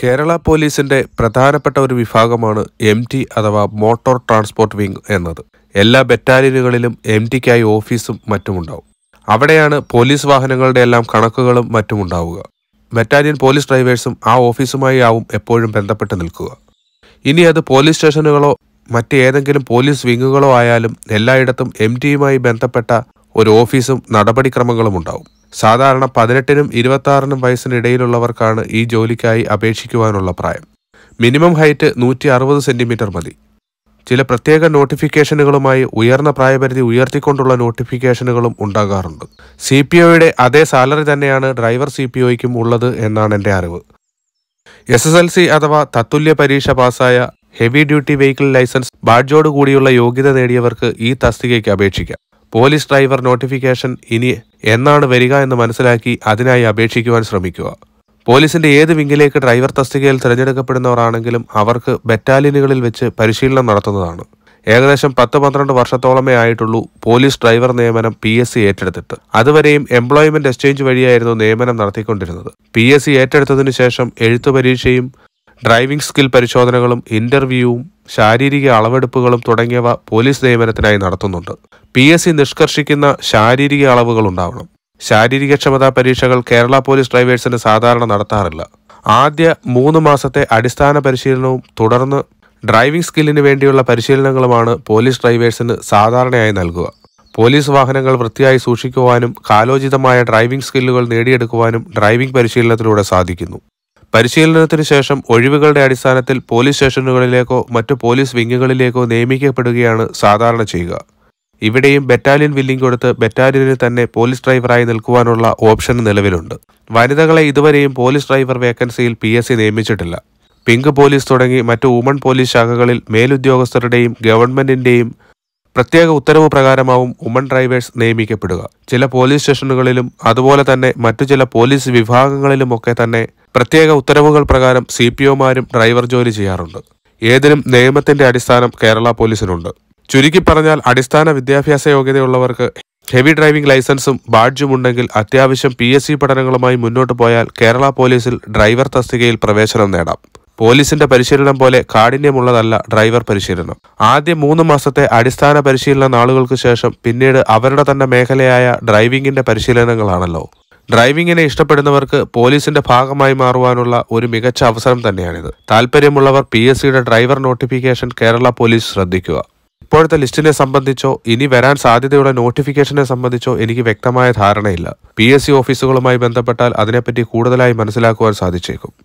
കേരള പോലീസിന്റെ പ്രധാനപ്പെട്ട ഒരു വിഭാഗമാണ് എം ടി അഥവാ മോട്ടോർ ട്രാൻസ്പോർട്ട് വിംഗ് എന്നത് എല്ലാ ബറ്റാലിയനുകളിലും എം ടിക്കായി ഓഫീസും മറ്റുമുണ്ടാവും അവിടെയാണ് പോലീസ് വാഹനങ്ങളുടെ എല്ലാം കണക്കുകളും മറ്റുമുണ്ടാവുക ബറ്റാലിയൻ പോലീസ് ഡ്രൈവേഴ്സും ആ ഓഫീസുമായി ആവും എപ്പോഴും ബന്ധപ്പെട്ട് നിൽക്കുക ഇനി അത് പോലീസ് സ്റ്റേഷനുകളോ മറ്റേതെങ്കിലും പോലീസ് വിങ്ങുകളോ ആയാലും എല്ലായിടത്തും എം ടിയുമായി ബന്ധപ്പെട്ട ഒരു ഓഫീസും നടപടിക്രമങ്ങളും ഉണ്ടാവും സാധാരണ പതിനെട്ടിനും ഇരുപത്തി വയസ്സിന് ഇടയിലുള്ളവർക്കാണ് ഈ ജോലിക്കായി അപേക്ഷിക്കുവാനുള്ള പ്രായം മിനിമം ഹൈറ്റ് നൂറ്റി അറുപത് സെന്റിമീറ്റർ മതി ചില പ്രത്യേക നോട്ടിഫിക്കേഷനുകളുമായി ഉയർന്ന പ്രായപരിധി ഉയർത്തിക്കൊണ്ടുള്ള നോട്ടിഫിക്കേഷനുകളും ഉണ്ടാകാറുണ്ട് സി പി ഒയുടെ അതേ സാലറി തന്നെയാണ് ഡ്രൈവർ സി പി ഒയ്ക്കും ഉള്ളത് എന്നാണ് എൻ്റെ അറിവ് എസ് എസ് എൽ സി അഥവാ തത്തുല്യ പരീക്ഷ പാസ്സായ ഹെവി ഡ്യൂട്ടി വെഹിക്കിൾ ലൈസൻസ് ബാഡ്ജോടുകൂടിയുള്ള കൂടിയുള്ള യോഗ്യത നേടിയവർക്ക് ഈ തസ്തികയ്ക്ക് അപേക്ഷിക്കാം പോലീസ് ഡ്രൈവർ നോട്ടിഫിക്കേഷൻ ഇനി എന്നാണ് വരിക എന്ന് മനസ്സിലാക്കി അതിനായി അപേക്ഷിക്കുവാൻ ശ്രമിക്കുക പോലീസിന്റെ ഏത് വിങ്ങിലേക്ക് ഡ്രൈവർ തസ്തികയിൽ തിരഞ്ഞെടുക്കപ്പെടുന്നവർ അവർക്ക് ബറ്റാലിയനുകളിൽ വെച്ച് പരിശീലനം നടത്തുന്നതാണ് ഏകദേശം പത്ത് പന്ത്രണ്ട് വർഷത്തോളമേ ആയിട്ടുള്ളൂ പോലീസ് ഡ്രൈവർ നിയമനം പി എസ് സി ഏറ്റെടുത്തിട്ട് അതുവരെയും എംപ്ലോയ്മെന്റ് എക്സ്ചേഞ്ച് വഴിയായിരുന്നു നിയമനം നടത്തിക്കൊണ്ടിരുന്നത് പി എസ് സി ഏറ്റെടുത്തതിനു ശേഷം എഴുത്തു പരീക്ഷയും ഡ്രൈവിംഗ് സ്കിൽ പരിശോധനകളും ഇന്റർവ്യൂവും ശാരീരിക അളവെടുപ്പുകളും തുടങ്ങിയവ പോലീസ് നിയമനത്തിനായി നടത്തുന്നുണ്ട് പി എസ് സി നിഷ്കർഷിക്കുന്ന ശാരീരിക അളവുകൾ ഉണ്ടാവണം ക്ഷമതാ പരീക്ഷകൾ കേരള പോലീസ് ഡ്രൈവേഴ്സിന് സാധാരണ നടത്താറില്ല ആദ്യ മൂന്ന് മാസത്തെ അടിസ്ഥാന പരിശീലനവും തുടർന്ന് ഡ്രൈവിംഗ് സ്കില്ലിന് വേണ്ടിയുള്ള പരിശീലനങ്ങളുമാണ് പോലീസ് ഡ്രൈവേഴ്സിന് സാധാരണയായി നൽകുക പോലീസ് വാഹനങ്ങൾ വൃത്തിയായി സൂക്ഷിക്കുവാനും കാലോചിതമായ ഡ്രൈവിംഗ് സ്കില്ലുകൾ നേടിയെടുക്കുവാനും ഡ്രൈവിംഗ് പരിശീലനത്തിലൂടെ സാധിക്കുന്നു പരിശീലനത്തിനു ശേഷം ഒഴിവുകളുടെ അടിസ്ഥാനത്തിൽ പോലീസ് സ്റ്റേഷനുകളിലേക്കോ മറ്റു പോലീസ് വിങ്ങുകളിലേക്കോ നിയമിക്കപ്പെടുകയാണ് സാധാരണ ചെയ്യുക ഇവിടെയും ബറ്റാലിയൻ വില്ലിംഗ് കൊടുത്ത് ബറ്റാലിയനിൽ തന്നെ പോലീസ് ഡ്രൈവറായി നിൽക്കുവാനുള്ള ഓപ്ഷൻ നിലവിലുണ്ട് വനിതകളെ ഇതുവരെയും പോലീസ് ഡ്രൈവർ വേക്കൻസിയിൽ പി എസ് സി നിയമിച്ചിട്ടില്ല പിങ്ക് പോലീസ് തുടങ്ങി മറ്റു വുമൺ പോലീസ് ശാഖകളിൽ മേലുദ്യോഗസ്ഥരുടെയും ഗവൺമെന്റിന്റെയും പ്രത്യേക ഉത്തരവ് പ്രകാരമാവും വുമൺ ഡ്രൈവേഴ്സ് നിയമിക്കപ്പെടുക ചില പോലീസ് സ്റ്റേഷനുകളിലും അതുപോലെ തന്നെ മറ്റു ചില പോലീസ് വിഭാഗങ്ങളിലുമൊക്കെ തന്നെ പ്രത്യേക ഉത്തരവുകൾ പ്രകാരം സി പി ഒമാരും ഡ്രൈവർ ജോലി ചെയ്യാറുണ്ട് ഏതിനും നിയമത്തിന്റെ അടിസ്ഥാനം കേരള പോലീസിനുണ്ട് ചുരുക്കി പറഞ്ഞാൽ അടിസ്ഥാന വിദ്യാഭ്യാസ യോഗ്യതയുള്ളവർക്ക് ഹെവി ഡ്രൈവിംഗ് ലൈസൻസും ബാഡ്ജും ഉണ്ടെങ്കിൽ അത്യാവശ്യം പി എസ് സി പഠനങ്ങളുമായി മുന്നോട്ട് പോയാൽ കേരള പോലീസിൽ ഡ്രൈവർ തസ്തികയിൽ പ്രവേശനം നേടാം പോലീസിന്റെ പരിശീലനം പോലെ കാഠിന്യമുള്ളതല്ല ഡ്രൈവർ പരിശീലനം ആദ്യ മൂന്ന് മാസത്തെ അടിസ്ഥാന പരിശീലന നാളുകൾക്ക് ശേഷം പിന്നീട് അവരുടെ തന്നെ മേഖലയായ ഡ്രൈവിംഗിന്റെ പരിശീലനങ്ങളാണല്ലോ ഡ്രൈവിങ്ങിനെ ഇഷ്ടപ്പെടുന്നവർക്ക് പോലീസിന്റെ ഭാഗമായി മാറുവാനുള്ള ഒരു മികച്ച അവസരം തന്നെയാണിത് താല്പര്യമുള്ളവർ പി എസ് സിയുടെ ഡ്രൈവർ നോട്ടിഫിക്കേഷൻ കേരള പോലീസ് ശ്രദ്ധിക്കുക ഇപ്പോഴത്തെ ലിസ്റ്റിനെ സംബന്ധിച്ചോ ഇനി വരാൻ സാധ്യതയുള്ള നോട്ടിഫിക്കേഷനെ സംബന്ധിച്ചോ എനിക്ക് വ്യക്തമായ ധാരണയില്ല പി എസ് സി ഓഫീസുകളുമായി ബന്ധപ്പെട്ടാൽ അതിനെപ്പറ്റി കൂടുതലായി മനസ്സിലാക്കുവാൻ സാധിച്ചേക്കും